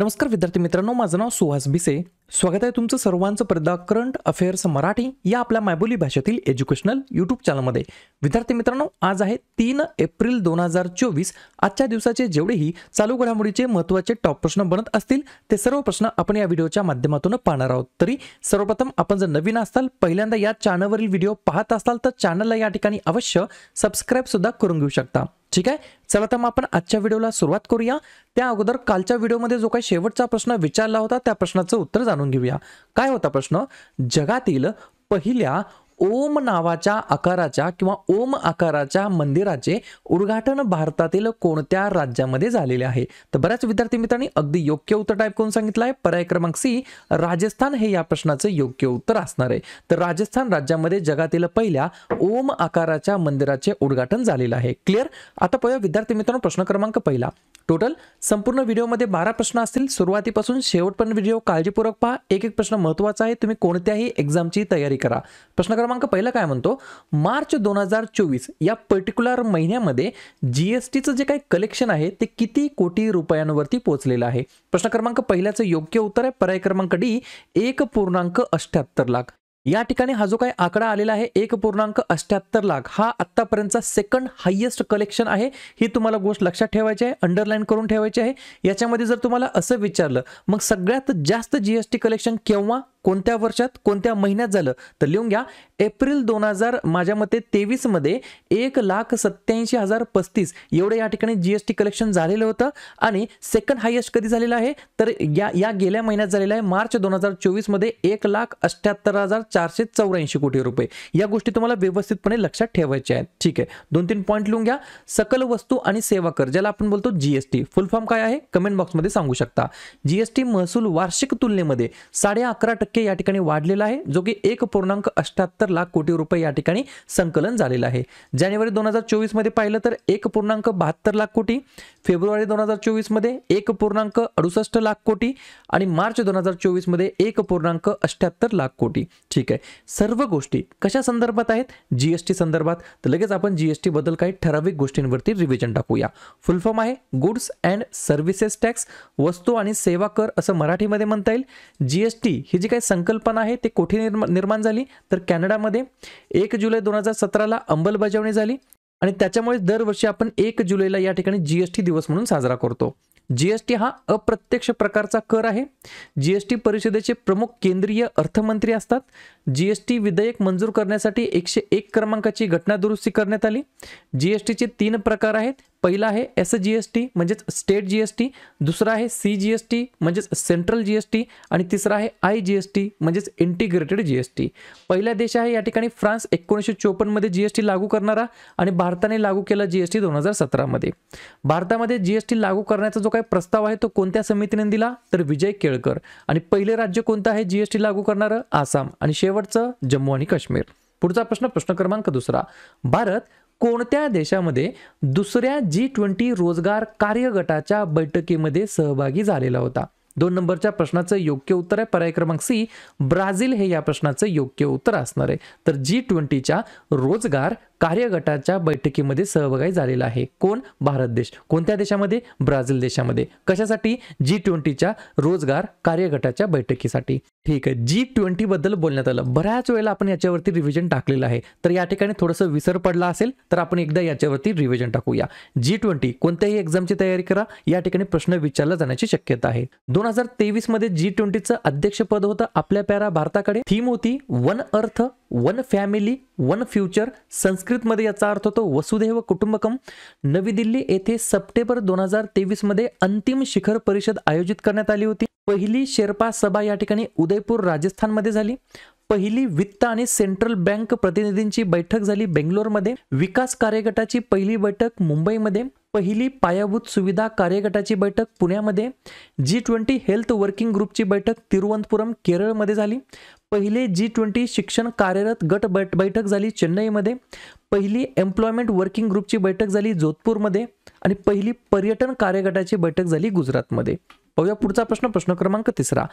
नमस्कार विद्यार्थी मित्रांनो माझं नाव सुहास भिसे स्वागत आहे तुमचं सर्वांचं पडदा करंट अफेअर्स मराठी या आपल्या मायबोली भाषेतील एज्युकेशनल यूट्यूब चॅनलमध्ये विद्यार्थी मित्रांनो आज आहे तीन एप्रिल दोन हजार चोवीस आजच्या दिवसाचे जेवढेही चालू घडामोडीचे महत्त्वाचे टॉप प्रश्न बनत असतील ते सर्व प्रश्न आपण या व्हिडिओच्या माध्यमातून पाहणार आहोत तरी सर्वप्रथम आपण जर नवीन असाल पहिल्यांदा या चॅनलवरील व्हिडिओ पाहत असाल तर चॅनलला या ठिकाणी अवश्य सबस्क्राईब सुद्धा करून घेऊ शकता ठीक आहे चला तर मग आपण आजच्या व्हिडिओला सुरुवात करूया त्या अगोदर कालच्या व्हिडिओमध्ये जो काही शेवटचा प्रश्न विचारला होता त्या प्रश्नाचं उत्तर जाणून घेऊया काय होता प्रश्न जगातील पहिल्या ओम नावाच्या आकाराच्या किंवा ओम आकाराच्या मंदिराचे उद्घाटन भारतातील कोणत्या राज्यामध्ये झालेले आहे तर बऱ्याच विद्यार्थी मित्रांनी अगदी योग्य उत्तर टाईप करून सांगितलं आहे पर्याय क्रमांक सी राजस्थान हे या प्रश्नाचं योग्य उत्तर असणार आहे तर राजस्थान राज्यामध्ये जगातील पहिल्या ओम आकाराच्या मंदिराचे उद्घाटन झालेलं आहे क्लिअर आता पहिला विद्यार्थी मित्रांनो प्रश्न क्रमांक पहिला टोटल संपूर्ण व्हिडिओमध्ये बारा प्रश्न असतील सुरुवातीपासून शेवटपर्यंत व्हिडिओ काळजीपूर्वक पहा एक एक प्रश्न महत्त्वाचा आहे तुम्ही कोणत्याही एक्झामची तयारी करा प्रश्न क्रमांक पहिला काय म्हणतो मार्च दोन हजार चोवीस या पर्टिक्युलर महिन्यामध्ये जी एस जे काही कलेक्शन आहे ते किती कोटी रुपयांवरती पोहोचलेलं आहे प्रश्न क्रमांक पहिल्याचं योग्य उत्तर आहे पर्याय क्रमांक डी एक पूर्णांक लाख या ठिकाणी हा जो काही आकडा आलेला आहे एक पूर्णांक अष्ट्याहत्तर लाख हा आतापर्यंतचा सेकंड हायेस्ट कलेक्शन आहे ही तुम्हाला गोष्ट लक्षात ठेवायची आहे अंडरलाईन करून ठेवायची आहे याच्यामध्ये जर तुम्हाला असं विचारलं मग सगळ्यात जास्त जीएसटी कलेक्शन केव्हा कोणत्या वर्षात कोणत्या महिन्यात झालं तर लिहून घ्या एप्रिल दोन हजार माझ्या मते तेवीसमध्ये एक लाख सत्याऐंशी हजार पस्तीस एवढं या ठिकाणी जीएसटी कलेक्शन झालेलं होतं आणि सेकंड हायेस्ट कधी झालेलं आहे तर या या गेल्या महिन्यात झालेलं आहे मार्च दोन हजार चोवीसमध्ये एक लाख अठ्याहत्तर हजार चारशे चौऱ्याऐंशी कोटी रुपये या गोष्टी तुम्हाला व्यवस्थितपणे लक्षात ठेवायच्या आहेत ठीक आहे दोन तीन पॉईंट लिहून घ्या सकल वस्तू आणि सेवा कर ज्याला आपण बोलतो जीएसटी फुल फॉर्म काय आहे कमेंट बॉक्समध्ये सांगू शकता जीएसटी महसूल वार्षिक तुलनेमध्ये साडे अकरा टक्के टक्के या ठिकाणी वाढलेला आहे जो की एक पूर्णांक अष्ट्याहत्तर लाख कोटी रुपये या ठिकाणी संकलन झालेलं आहे जानेवारी दोन हजार चोवीसमध्ये पाहिलं तर एक पूर्णांक बहात्तर लाख कोटी फेब्रुवारी दोन हजार चोवीसमध्ये एक पूर्णांक अडुसष्ट लाख कोटी आणि मार्च दोन हजार चोवीसमध्ये एक पूर्णांक अष्ट्याहत्तर लाख कोटी ठीक आहे सर्व गोष्टी कशा संदर्भात आहेत जीएसटी संदर्भात तर लगेच आपण जीएसटी बद्दल काही ठराविक गोष्टींवरती रिव्हिजन टाकूया फुल फॉर्म आहे गुड्स अँड सर्व्हिसेस टॅक्स वस्तू आणि सेवा कर असं मराठीमध्ये म्हणता येईल जीएसटी ही जी काय संकल्पना आहे ते कोठे निर्माण झाली तर कॅनडामध्ये एक जुलै दोन हजार सतराला अंमलबजावणी झाली आणि त्याच्यामुळे दरवर्षी आपण एक जुलैला या ठिकाणी जीएसटी दिवस म्हणून साजरा करतो जीएसटी हा अप्रत्यक्ष प्रकारचा कर आहे जीएसटी परिषदेचे प्रमुख केंद्रीय अर्थमंत्री असतात जीएसटी विधेयक मंजूर करण्यासाठी एकशे एक क्रमांकाची घटना दुरुस्ती करण्यात आली जीएसटीचे तीन प्रकार आहेत पहिला आहे एस जी एस टी म्हणजेच स्टेट जी एस टी दुसरा आहे सी जी एस टी म्हणजेच सेंट्रल जी एस टी आणि तिसरा आहे आय जी एस टी म्हणजेच इंटिग्रेटेड जी एस टी पहिला देश आहे या ठिकाणी फ्रान्स एकोणीसशे चोपन्नमध्ये जी एस टी लागू करणारा आणि भारताने लागू केला जी एस टी दोन हजार सतरामध्ये भारतामध्ये जी एस टी लागू करण्याचा जो काही प्रस्ताव आहे तो कोणत्या समितीने दिला तर विजय केळकर आणि पहिले राज्य कोणतं आहे जी एस टी लागू करणारं आसाम आणि शेवटचं जम्मू आणि काश्मीर पुढचा प्रश्न प्रश्न क्रमांक दुसरा भारत कोणत्या देशामध्ये दुसऱ्या जी ट्वेंटी रोजगार कार्यगटाच्या बैठकीमध्ये सहभागी झालेला होता दोन नंबरच्या प्रश्नाचं योग्य उत्तर आहे पर्याय क्रमांक सी ब्राझील हे या प्रश्नाचं योग्य उत्तर असणार आहे तर जी ट्वेंटीच्या रोजगार कार्यगटाच्या बैठकीमध्ये सहभागी झालेला आहे कोण भारत देश कोणत्या देशामध्ये ब्राझील देशामध्ये कशासाठी जी ट्वेंटीच्या रोजगार कार्यगटाच्या बैठकीसाठी ठीक आहे जी ट्वेंटी बद्दल बोलण्यात आलं बऱ्याच वेळेला आपण याच्यावरती रिव्हिजन टाकलेलं आहे तर या ठिकाणी थोडंसं विसर पडला असेल तर आपण एकदा याच्यावरती रिव्हिजन टाकूया जी ट्वेंटी कोणत्याही एक्झामची तयारी करा या ठिकाणी प्रश्न विचारला जाण्याची शक्यता आहे दोन हजार तेवीस मध्ये जी ट्वेंटीचं अध्यक्षपद होतं आपल्या प्यारा भारताकडे थीम होती one earth one family one future संस्कृतमध्ये याचा अर्थ होतो वसुधैव कुटुंबकम नवी दिल्ली येथे सप्टेंबर दोन हजार तेवीसमध्ये अंतिम शिखर परिषद आयोजित करण्यात आली होती पहिली शेर्पा सभा या ठिकाणी उदयपूर राजस्थानमध्ये झाली पहिली वित्त आणि सेंट्रल बँक प्रतिनिधींची बैठक झाली बेंगलोरमध्ये विकास कार्यगटाची पहिली बैठक मुंबईमध्ये पहिली पायाभूत सुविधा कार्यगटाची बैठक पुण्यामध्ये जी ट्वेंटी हेल्थ वर्किंग ग्रुपची बैठक तिरुवनंतपुरम केरळमध्ये झाली पहिले जी ट्वेंटी शिक्षण कार्यरत गट बैठ बैठक झाली चेन्नईमध्ये पहिली एम्प्लॉयमेंट वर्किंग ग्रुपची बैठक झाली जोधपूरमध्ये आणि पहिली पर्यटन कार्यगटाची बैठक झाली गुजरातमध्ये पाहूया पुढचा प्रश्न प्रश्न क्रमांक तिसरा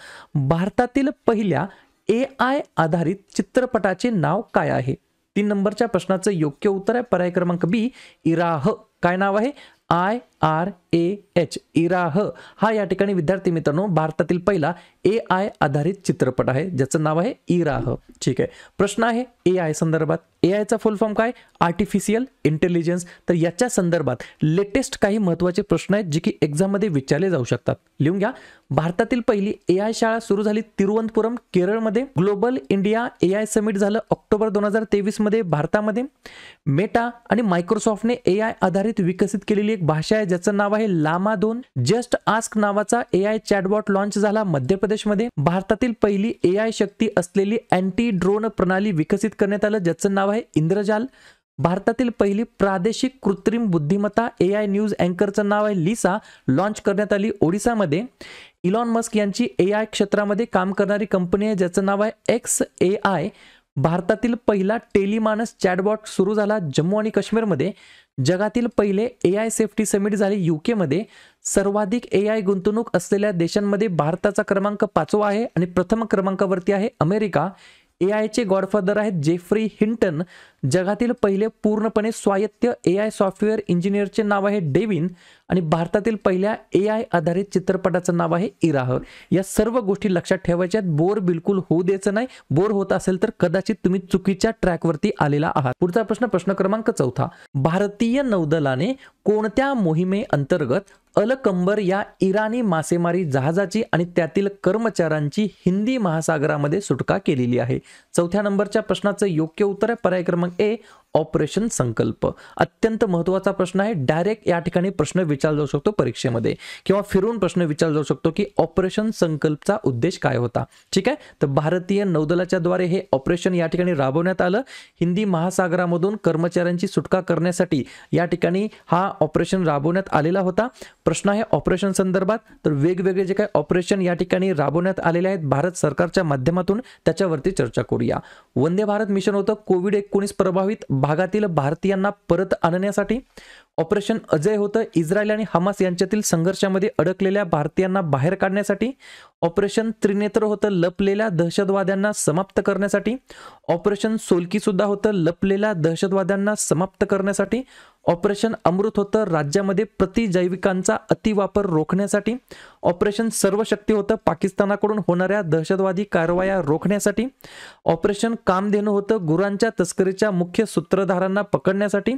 भारतातील पहिल्या ए आय आधारित चित्रपटाचे नाव काय आहे तीन नंबरच्या प्रश्नाचं योग्य उत्तर आहे पर्याय क्रमांक बी इराह काय नाव आहे आय आर ए एच इराह हा या ठिकाणी विद्यार्थी मित्रांनो भारतातील पहिला ए आय आधारित चित्रपट आहे ज्याचं नाव आहे इराह ठीक आहे प्रश्न आहे ए आय संदर्भात ए आयचा फुल फॉर्म काय आर्टिफिशियल इंटेलिजन्स तर याच्या संदर्भात लेटेस्ट काही महत्त्वाचे प्रश्न आहेत जे की एक्झाममध्ये विचारले जाऊ शकतात लिहून घ्या भारतातील पहिली ए आय शाळा सुरू झाली तिरुवनंतपुरम केरळमध्ये global India A I summit झालं ऑक्टोबर दोन हजार तेवीसमध्ये भारतामध्ये मेटा आणि मायक्रोसॉफ्टने ए आय आधारित विकसित केलेली एक भाषा आहे ज्याचं नाव आहे लामा दोन जस्ट आस्क नावाचा ए आय चॅटबॉट लॉन्च झाला मध्य प्रदेशमध्ये भारतातील पहिली एआय शक्ती असलेली अँटी ड्रोन प्रणाली विकसित करण्यात आलं ज्याचं नाव आहे इंद्रजाल भारतातील पहिली प्रादेशिक कृत्रिम बुद्धिमत्ता ए आय न्यूज अँकरचं नाव आहे लिसा लॉन्च करण्यात आली ओडिसामध्ये इलॉन मस्क यांची ए आय क्षेत्रामध्ये काम करणारी कंपनी आहे ज्याचं नाव आहे एक्स ए आय भारतातील पहिला टेलिमानस चॅटबॉट सुरू झाला जम्मू आणि काश्मीरमध्ये जगातील पहिले ए आय सेफ्टी समिट झाले युकेमध्ये सर्वाधिक ए आय गुंतवणूक असलेल्या देशांमध्ये भारताचा क्रमांक पाचवा आहे आणि प्रथम क्रमांकावरती आहे अमेरिका ए आयचे गॉडफादर आहेत जेफ्री हिंटन जगातील पहिले पूर्णपणे स्वायत्त ए आय सॉफ्टवेअर इंजिनियरचे नाव आहे डेविन आणि भारतातील पहिल्या ए आय आधारित चित्रपटाचं नाव आहे इराह या सर्व गोष्टी लक्षात ठेवायच्या बोर बिलकुल होऊ द्यायचं नाही बोर होत असेल तर कदाचित तुम्ही चुकीच्या ट्रॅकवरती आलेला आहात पुढचा प्रश्न प्रश्न क्रमांक चौथा भारतीय नौदलाने कोणत्या मोहिमे अंतर्गत अलकंबर या इराणी मासेमारी जहाजाची आणि त्यातील कर्मचाऱ्यांची हिंदी महासागरामध्ये सुटका केलेली आहे चौथ्या नंबरच्या प्रश्नाचं योग्य उत्तर आहे पर्याय क्रमांक et ऑपरेशन संकल्प अत्यंत महत्त्वाचा प्रश्न आहे डायरेक्ट या ठिकाणी प्रश्न विचारला जाऊ शकतो परीक्षेमध्ये किंवा फिरून प्रश्न विचारला जाऊ शकतो की ऑपरेशन संकल्पचा उद्देश काय होता ठीक आहे तर भारतीय नौदलाच्या द्वारे हे ऑपरेशन या ठिकाणी राबवण्यात आलं हिंदी महासागरामधून कर्मचाऱ्यांची सुटका करण्यासाठी या ठिकाणी हा ऑपरेशन राबवण्यात आलेला होता प्रश्न आहे ऑपरेशन संदर्भात तर वेगवेगळे जे काही ऑपरेशन या ठिकाणी राबवण्यात आलेले आहेत भारत सरकारच्या माध्यमातून त्याच्यावरती चर्चा करूया वंदे भारत मिशन होतं कोविड एकोणीस प्रभावित भागातील भारतीयांना परत आणण्यासाठी ऑपरेशन अजय होतं इस्रायल आणि हमास यांच्यातील संघर्षामध्ये अडकलेल्या भारतीयांना बाहेर काढण्यासाठी ऑपरेशन त्रिनेत्र होतं लपलेल्या दहशतवाद्यांना समाप्त करण्यासाठी ऑपरेशन सोलकी सुद्धा होतं लपलेल्या दहशतवाद्यांना समाप्त करण्यासाठी ऑपरेशन अमृत होतं राज्यामध्ये प्रतिजैविकांचा अतिवापर रोखण्यासाठी ऑपरेशन सर्व शक्ती होतं पाकिस्तानाकडून होणाऱ्या दहशतवादी कारवाया रोखण्यासाठी ऑपरेशन कामधेनू होतं गुरांच्या तस्करीच्या मुख्य सूत्रधारांना पकडण्यासाठी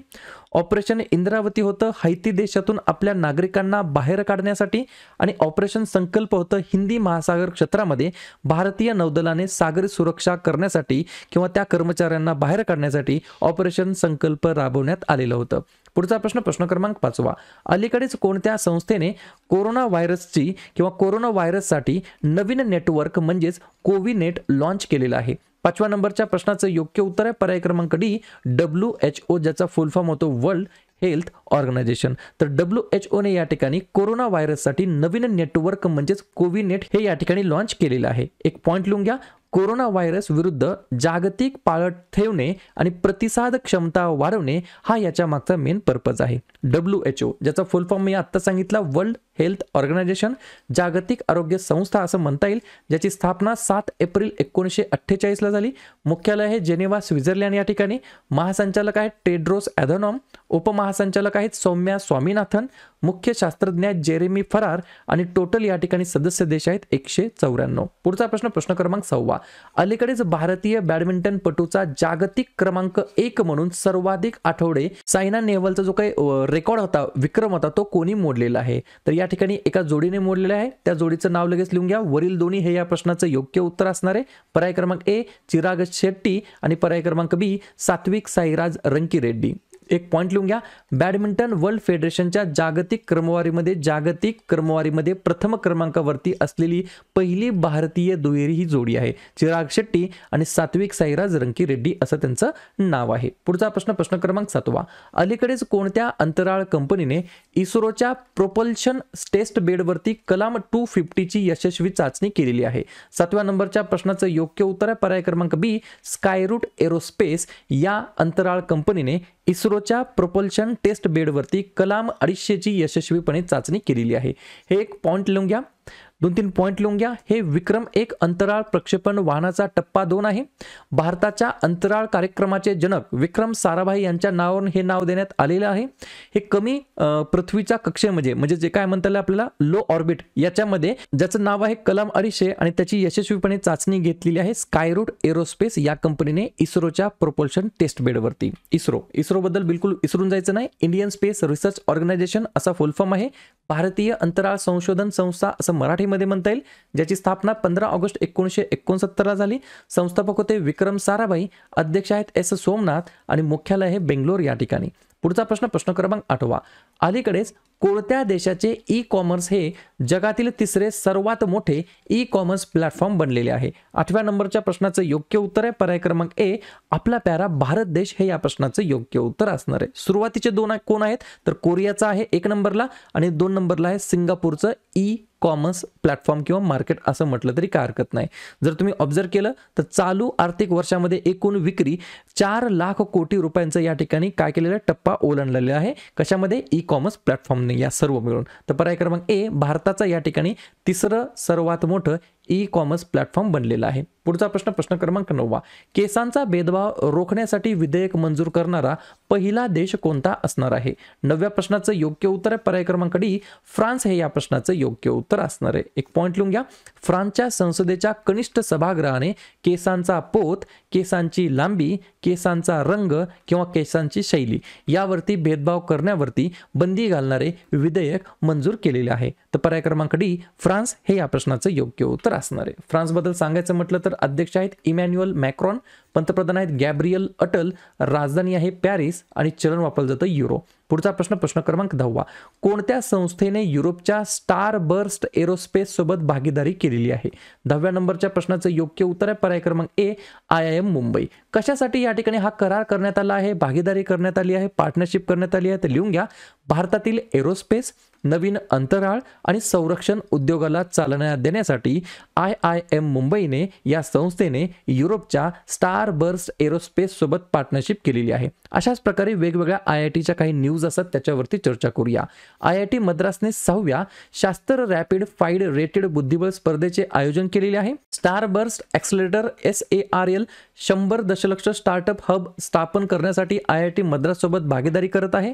ऑपरेशन इंद्रावती होतं हैती देशातून आपल्या नागरिकांना बाहेर काढण्यासाठी आणि ऑपरेशन संकल्प होतं हिंदी महासागर क्षेत्रामध्ये भारतीय नौदलाने सागरी सुरक्षा करण्यासाठी किंवा त्या कर्मचाऱ्यांना बाहेर काढण्यासाठी ऑपरेशन संकल्प राबवण्यात आलेलं होतं पुढचा प्रश्न प्रश्न क्रमांक पाचवा अलीकडेच कोणत्या संस्थेने कोरोना व्हायरसची किंवा कोरोना व्हायरससाठी नवीन नेटवर्क म्हणजेच कोविनेट लॉन्च केलेलं आहे पाचव्या नंबरच्या प्रश्नाचं योग्य उत्तर आहे पर्याय क्रमांक डी डब्ल्यू एच ओ ज्याचा फुलफॉर्म होतो वर्ल्ड हेल्थ ऑर्गनायझेशन तर डब्ल्यू एच ओने या ठिकाणी कोरोना व्हायरससाठी नवीन नेटवर्क म्हणजेच कोविनेट हे या ठिकाणी लॉन्च केलेलं आहे एक पॉईंट लिहून घ्या कोरोना व्हायरस विरुद्ध जागतिक पाळत ठेवणे आणि प्रतिसाद क्षमता वाढवणे हा याच्या मागचा मेन पर्पज आहे डब्ल्यू एच ओ ज्याचा फुल फॉर्म मी आत्ता सांगितला वर्ल्ड हेल्थ ऑर्गनायझेशन जागतिक आरोग्य संस्था असं म्हणता येईल ज्याची स्थापना सात एप्रिल एकोणीसशे अठ्ठेचाळीसला झाली मुख्यालय हे जेनेवा स्वित्झर्लंड या ठिकाणी महासंचालक आहेत टेड्रोस ॲधनॉम उपमहासंचालक आहेत सौम्या स्वामीनाथन मुख्य शास्त्रज्ञ जेरेमी फरार आणि टोटल या ठिकाणी सदस्य देश आहेत एकशे चौऱ्याण्णव पुढचा प्रश्न प्रश्न क्रमांक सव्वा अलीकडेच भारतीय बॅडमिंटनपटूचा जागतिक क्रमांक एक म्हणून सर्वाधिक आठवडे सायना नेहवालचा जो काही रेकॉर्ड होता विक्रम होता तो कोणी मोडलेला आहे तर या या ठिकाणी एका जोडीने मोडलेले आहे त्या जोडीचं नाव लगेच लिहून घ्या वरील दोन्ही हे या प्रश्नाचं योग्य उत्तर असणार आहे पर्याय क्रमांक ए चिराग शेट्टी आणि पर्याय क्रमांक बी सात्विक साईराज रंकी रेड्डी एक पॉईंट लिहून घ्या बॅडमिंटन वर्ल्ड फेडरेशनच्या जागतिक क्रमवारीमध्ये जागतिक क्रमवारीमध्ये प्रथम क्रमांकावरती असलेली पहिली भारतीय दुहेरी ही जोडी आहे चिराग शेट्टी आणि सात्विक साईराज रंकी रेड्डी असं त्यांचं नाव आहे पुढचा प्रश्न प्रश्न क्रमांक सातवा अलीकडेच कोणत्या अंतराळ कंपनीने इस्रोच्या प्रोपल्शन टेस्ट बेडवरती कलाम टू फिफ्टीची यशस्वी चाचणी केलेली आहे सातव्या नंबरच्या प्रश्नाचं योग्य उत्तर आहे पर्याय क्रमांक बी स्कायरूट एरोस्पेस या अंतराळ कंपनीने इस्रोच्या प्रोपोल्शन टेस्ट बेडवरती कलाम अडीचशेची यशस्वीपणे चाचणी केलेली आहे हे एक पॉईंट लिहून घ्या दोन तीन पॉईंट लिहून घ्या हे विक्रम एक अंतराळ प्रक्षेपण वाहनाचा टप्पा दोन आहे भारताच्या अंतराळ कार्यक्रमाचे जनक विक्रम साराभाई यांच्या नावावरून हे नाव देण्यात आलेलं आहे हे कमी पृथ्वीच्या कक्षेमध्ये म्हणजे जे काय म्हणता आपल्याला लो ऑर्बिट याच्यामध्ये ज्याचं नाव आहे कलाम अरिशे आणि त्याची यशस्वीपणे चाचणी घेतलेली आहे स्कायरूट एरोस्पेस या कंपनीने इस्रोच्या प्रोपोल्शन टेस्ट बेडवरती इस्रो इस्रोबद्दल बिलकुल विसरून जायचं नाही इंडियन स्पेस रिसर्च ऑर्गनायझेशन असा फुलफॉर्म आहे भारतीय अंतराळ संशोधन संस्था असं मराठी मध्ये म्हणता येईल ज्याची स्थापना पंधरा ऑगस्ट एकोणीसशे एकोणसत्तरला झाली संस्थापक होते विक्रम साराभाई अध्यक्ष आहेत एस सोमनाथ आणि मुख्यालय हे बेंगलोर या ठिकाणी पुढचा प्रश्न प्रश्न क्रमांक आठवा अलीकडेच कोणत्या देशाचे ई कॉमर्स हे जगातील तिसरे सर्वात मोठे ई कॉमर्स प्लॅटफॉर्म बनलेले आहे आठव्या नंबरच्या प्रश्नाचं योग्य उत्तर आहे पर्याय क्रमांक ए आपला प्यारा भारत देश हे या प्रश्नाचं योग्य उत्तर असणार आहे सुरुवातीचे दोन कोण आहेत तर कोरियाचा आहे एक नंबरला आणि दोन नंबरला आहे सिंगापूरचं ई e कॉमर्स प्लॅटफॉर्म किंवा मार्केट असं म्हटलं तरी काय हरकत नाही जर तुम्ही ऑब्झर्व केलं तर चालू आर्थिक वर्षामध्ये एकूण विक्री चार लाख कोटी रुपयांचं या ठिकाणी काय केलेला टप्पा ओलांडलेला आहे कशामध्ये ई कॉमर्स प्लॅटफॉर्मने या सर्व मिळून तर पर्याय क्रमांक ए भारताचा या ठिकाणी तिसरं सर्वात मोठं ई कॉमर्स प्लॅटफॉर्म बनलेला आहे पुढचा प्रश्न प्रश्न क्रमांक नववा केसांचा भेदभाव रोखण्यासाठी विधेयक मंजूर करणारा पहिला देश कोणता असणार आहे नव्या प्रश्नाचं योग्य उत्तर आहे पर्याय क्रमांक डी फ्रान्स हे या प्रश्नाचं योग्य उत्तर असणार आहे एक पॉईंट लिहून घ्या फ्रान्सच्या संसदेच्या कनिष्ठ सभागृहाने केसांचा पोत केसांची लांबी केसांचा रंग किंवा केसांची शैली यावरती भेदभाव करण्यावरती बंदी घालणारे विधेयक मंजूर केलेले आहे तर पर्याय क्रमांक डी फ्रान्स हे या प्रश्नाचं योग्य उत्तर असणार आहे फ्रान्सबद्दल सांगायचं म्हटलं तर अध्यक्ष आहेत इमॅन्युअल मॅक्रॉन पंतप्रधान आहेत गॅब्रियल अटल राजधानी आहे पॅरिस आणि चलन वापरलं जातं युरो पुढचा प्रश्न प्रश्न क्रमांक दहावा कोणत्या संस्थेने युरोपच्या स्टार बर्स्ट एरोस्पेस सोबत भागीदारी केलेली आहे दहाव्या नंबरच्या प्रश्नाचं योग्य उत्तर आहे पर्याय क्रमांक A I I M Mumbai कशासाठी या ठिकाणी हा करार करण्यात आला आहे भागीदारी करण्यात आली आहे पार्टनरशिप करण्यात आली आहे तर लिहून घ्या भारतातील एरोस्पेस नवीन अंतराळ आणि संरक्षण उद्योगाला चालना देण्यासाठी आय आय एम मुंबईने या संस्थेने युरोपच्या स्टार बर्स एरोस्पेस सोबत पार्टनरशिप केलेली आहे अशाच प्रकारे वेगवेगळ्या आय आय टीच्या काही न्यूज असतात त्याच्यावरती चर्चा करूया आय आय टी मद्रासने सहाव्या शास्त्र रॅपिड फाईड रेटेड बुद्धिबळ स्पर्धेचे आयोजन केलेले आहे Starburst accelerator S A R L शंभर दशलक्ष स्टार्टअप हब स्थापन करण्यासाठी आय आय टी सोबत भागीदारी करत आहे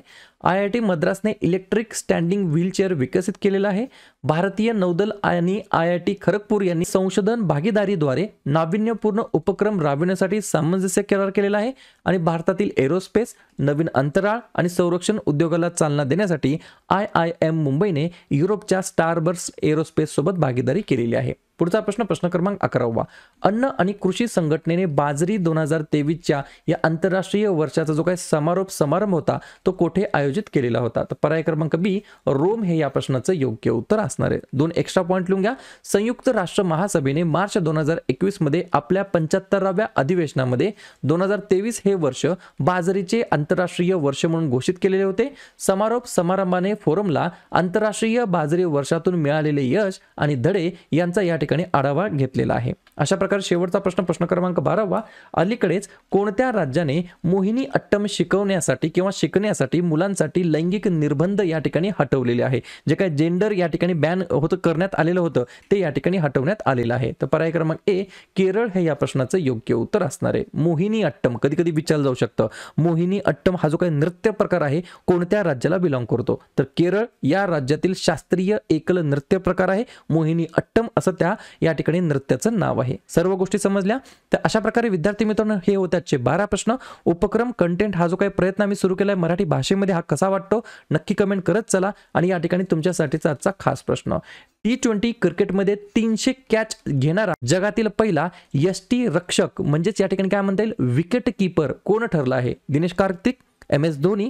आय आय टी मद्रासने इलेक्ट्रिक स्टँडिंग व्हीलचेअर विकसित केलेला आहे भारतीय नौदल आणि आय आय टी खरगपूर यांनी संशोधन भागीदारीद्वारे नाविन्यपूर्ण उपक्रम राबविण्यासाठी सामंजस्य करार केलेला आहे आणि भारतातील एरोस्पेस नवीन अंतराळ आणि संरक्षण उद्योगाला चालना देण्यासाठी आय आय एम मुंबईने युरोपच्या स्टारबर्स एरोस्पेस सोबत भागीदारी केलेली आहे पुढचा प्रश्न प्रश्न क्रमांक अकरावा अन्न आणि कृषी संघटनेने बाजरी दोन हजार तेवीसच्या या आंतरराष्ट्रीय वर्षाचा जो काही समारोप समारंभ होता तो कोठे आयोजित केलेला होता तर पर्याय क्रमांक बी रोम हे या प्रश्नाचं योग्य उत्तर असणार आहे दोन एक्स्ट्रा पॉईंट लिहून घ्या संयुक्त राष्ट्र महासभेने मार्च दोन हजार एकवीस मध्ये आपल्या पंच्याहत्तराव्या अधिवेशनामध्ये दोन हजार तेवीस हे वर्ष बाजरीचे आंतरराष्ट्रीय वर्ष म्हणून घोषित केलेले होते समारोप समारंभाने फोरमला आंतरराष्ट्रीय बाजरी वर्षातून मिळालेले यश आणि धडे यांचा या ठिकाणी ठिकाणी आढावा घेतलेला आहे अशा प्रकारे शेवटचा प्रश्न प्रश्न क्रमांक बारावा अलीकडेच कोणत्या राज्याने मोहिनी अट्टम शिकवण्यासाठी किंवा शिकण्यासाठी मुलांसाठी लैंगिक निर्बंध या ठिकाणी हटवलेले आहे जे काय जेंडर या ठिकाणी बॅन होत करण्यात आलेलं होतं ते या ठिकाणी हटवण्यात आलेलं आहे तर पर्याय क्रमांक ए केरळ हे या प्रश्नाचं योग्य उत्तर असणार आहे मोहिनी अट्टम कधी कधी विचारलं जाऊ शकतं मोहिनी अट्टम हा जो काही नृत्य प्रकार आहे कोणत्या राज्याला बिलॉंग करतो तर केरळ या राज्यातील शास्त्रीय एकल नृत्य प्रकार आहे मोहिनी अट्टम असं त्या या ठिकाणी नृत्याचं नाव आहे सर्व गोष्टी समजल्या तर अशा प्रकारे विद्यार्थी मित्रांनो हे होते आजचे बारा प्रश्न उपक्रम कंटेंट हा जो काही प्रयत्न आम्ही सुरू केलाय मराठी भाषेमध्ये हा कसा वाटतो नक्की कमेंट करत चला आणि या ठिकाणी तुमच्यासाठीचा आजचा खास प्रश्न टी ट्वेंटी क्रिकेटमध्ये तीनशे कॅच घेणारा जगातील पहिला यस रक्षक म्हणजेच या ठिकाणी काय म्हणता येईल विकेट कीपर कोण ठरला आहे दिनेश कार्तिक एम एस धोनी